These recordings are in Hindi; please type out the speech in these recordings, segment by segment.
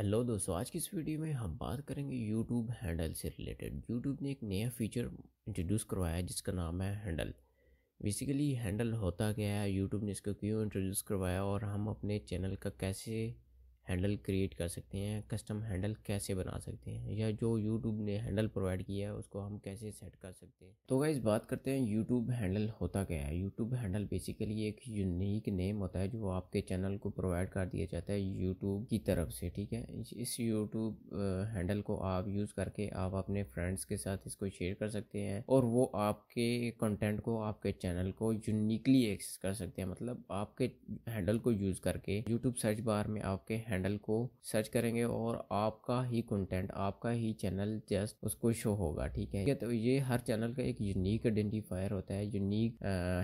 हेलो दोस्तों आज की इस वीडियो में हम बात करेंगे यूट्यूब हैंडल से रिलेटेड यूट्यूब ने एक नया फीचर इंट्रोड्यूस करवाया है जिसका नाम है हैंडल बेसिकली हैंडल होता गया है यूट्यूब ने इसको क्यों इंट्रोड्यूस करवाया और हम अपने चैनल का कैसे हैंडल क्रिएट कर सकते हैं कस्टम हैंडल कैसे बना सकते हैं या जो यूट्यूब ने हैंडल प्रोवाइड किया है उसको हम कैसे सेट कर सकते हैं तो गाइज बात करते हैं यूट्यूब हैंडल होता क्या है यूट्यूब हैंडल बेसिकली एक यूनिक नेम होता है जो आपके चैनल को प्रोवाइड कर दिया जाता है यूट्यूब की तरफ से ठीक है इस यूट्यूब हैंडल को आप यूज़ करके आप अपने फ्रेंड्स के साथ इसको शेयर कर सकते हैं और वो आपके कंटेंट को आपके चैनल को यूनिकली एक्सेस कर सकते हैं मतलब आपके हैंडल को यूज़ करके यूट्यूब सर्च बार में आपके हैंडल हैंडल को सर्च करेंगे और आपका ही कंटेंट आपका ही चैनल जस्ट उसको शो होगा ठीक है तो ये हर चैनल का एक यूनिक आइडेंटिफायर होता है यूनिक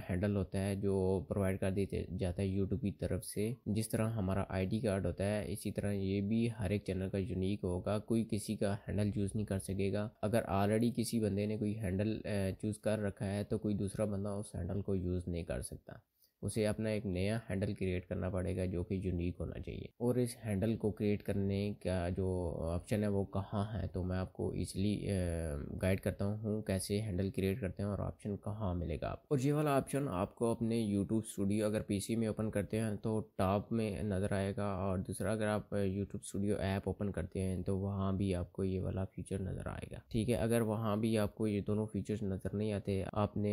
हैंडल होता है जो प्रोवाइड कर दिया जाता है यूट्यूब की तरफ से जिस तरह हमारा आईडी कार्ड होता है इसी तरह ये भी हर एक चैनल का यूनिक होगा कोई किसी का हैंडल यूज़ नहीं कर सकेगा अगर ऑलरेडी किसी बंदे ने कोई हैंडल चूज़ कर रखा है तो कोई दूसरा बंदा उस हैंडल को यूज़ नहीं कर सकता उसे अपना एक नया हैंडल क्रिएट करना पड़ेगा जो कि यूनिक होना चाहिए और इस हैंडल को क्रिएट करने का जो ऑप्शन है वो कहाँ है तो मैं आपको इजीली गाइड करता हूँ कैसे हैंडल क्रिएट करते हैं और ऑप्शन कहाँ मिलेगा आप और ये वाला ऑप्शन आपको अपने यूट्यूब स्टूडियो अगर पी में ओपन करते हैं तो टॉप में नज़र आएगा और दूसरा अगर आप यूट्यूब स्टूडियो ऐप ओपन करते हैं तो वहाँ भी आपको ये वाला फीचर नज़र आएगा ठीक है अगर वहाँ भी आपको ये दोनों फीचर्स नज़र नहीं आते आपने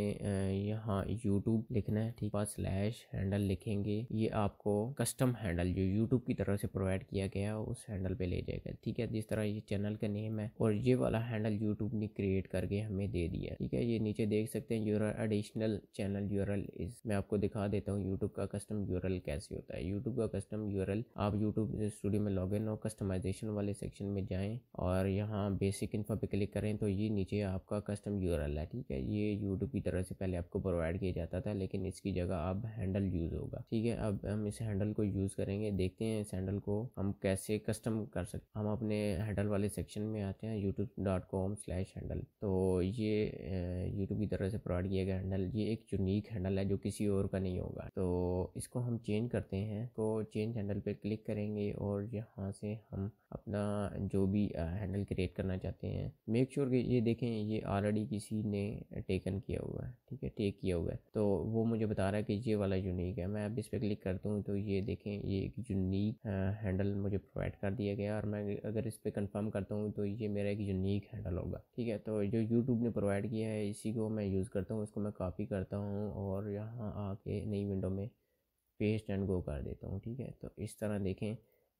यहाँ यूट्यूब लिखना है ठीक है हैश हैंडल लिखेंगे ये आपको कस्टम हैंडल जो यूट्यूब की तरफ से प्रोवाइड किया गया है उस हैंडल पे ले जाएगा ठीक है जिस तरह ये चैनल का नेम है और ये वाला हैंडल यूट्यूब ने क्रिएट करके हमें दे दिया ठीक है ये नीचे देख सकते हैं your additional channel URL is मैं आपको दिखा देता हूँ यूट्यूब का कस्टम यूरल कैसे होता है यूट्यूब का कस्टम यूरल आप यूट्यूब स्टूडियो में लॉग इन हो कस्टमाइजेशन वाले सेक्शन में जाएं और यहाँ बेसिक इन्फो पे क्लिक करें तो ये नीचे आपका कस्टम यूरल है ठीक है ये यूट्यूब की तरफ से पहले आपको प्रोवाइड किया जाता था लेकिन इसकी जगह आप अब हैंडल यूज़ होगा ठीक है अब हम इस हैंडल को यूज़ करेंगे देखते हैं इस हैंडल को हम कैसे कस्टम कर सकते हम अपने हैंडल वाले सेक्शन में आते हैं YouTube dot com slash handle तो ये यूट्यूब की तरफ से प्रोवाइड किया गया हैंडल ये एक यूनिक हैंडल है जो किसी और का नहीं होगा तो इसको हम चेंज करते हैं तो चेंज हैंडल पे क्लिक करेंगे और यहाँ से हम अपना जो भी हैंडल क्रिएट करना चाहते हैं मेक श्योर sure कि ये देखें ये ऑलरेडी किसी ने टेकन किया हुआ है ठीक है टेक किया हुआ है तो वो मुझे बता रहा है कि ये ये वाला यूनिक है मैं अब इस पर क्लिक करता हूँ तो ये देखें ये एक यूनिक हैंडल मुझे प्रोवाइड कर दिया गया और मैं अगर इस पर कंफर्म करता हूँ तो ये मेरा एक यूनिक हैंडल होगा ठीक है तो जो यूट्यूब ने प्रोवाइड किया है इसी को मैं यूज़ करता हूँ इसको मैं कॉपी करता हूँ और यहाँ आके नई विंडो में पेस्ट एंड गो कर देता हूँ ठीक है तो इस तरह देखें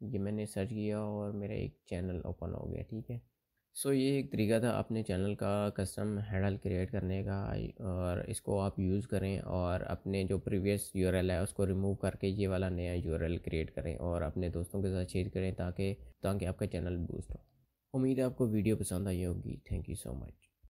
ये मैंने सर्च किया और मेरा एक चैनल ओपन हो गया ठीक है सो so, ये एक तरीका था अपने चैनल का कस्टम हैंडल क्रिएट करने का और इसको आप यूज़ करें और अपने जो प्रीवियस यूरल है उसको रिमूव करके ये वाला नया यूरल क्रिएट करें और अपने दोस्तों के साथ शेयर करें ताकि ताकि आपका चैनल बूस्ट हो उम्मीद है आपको वीडियो पसंद आई होगी थैंक यू सो मच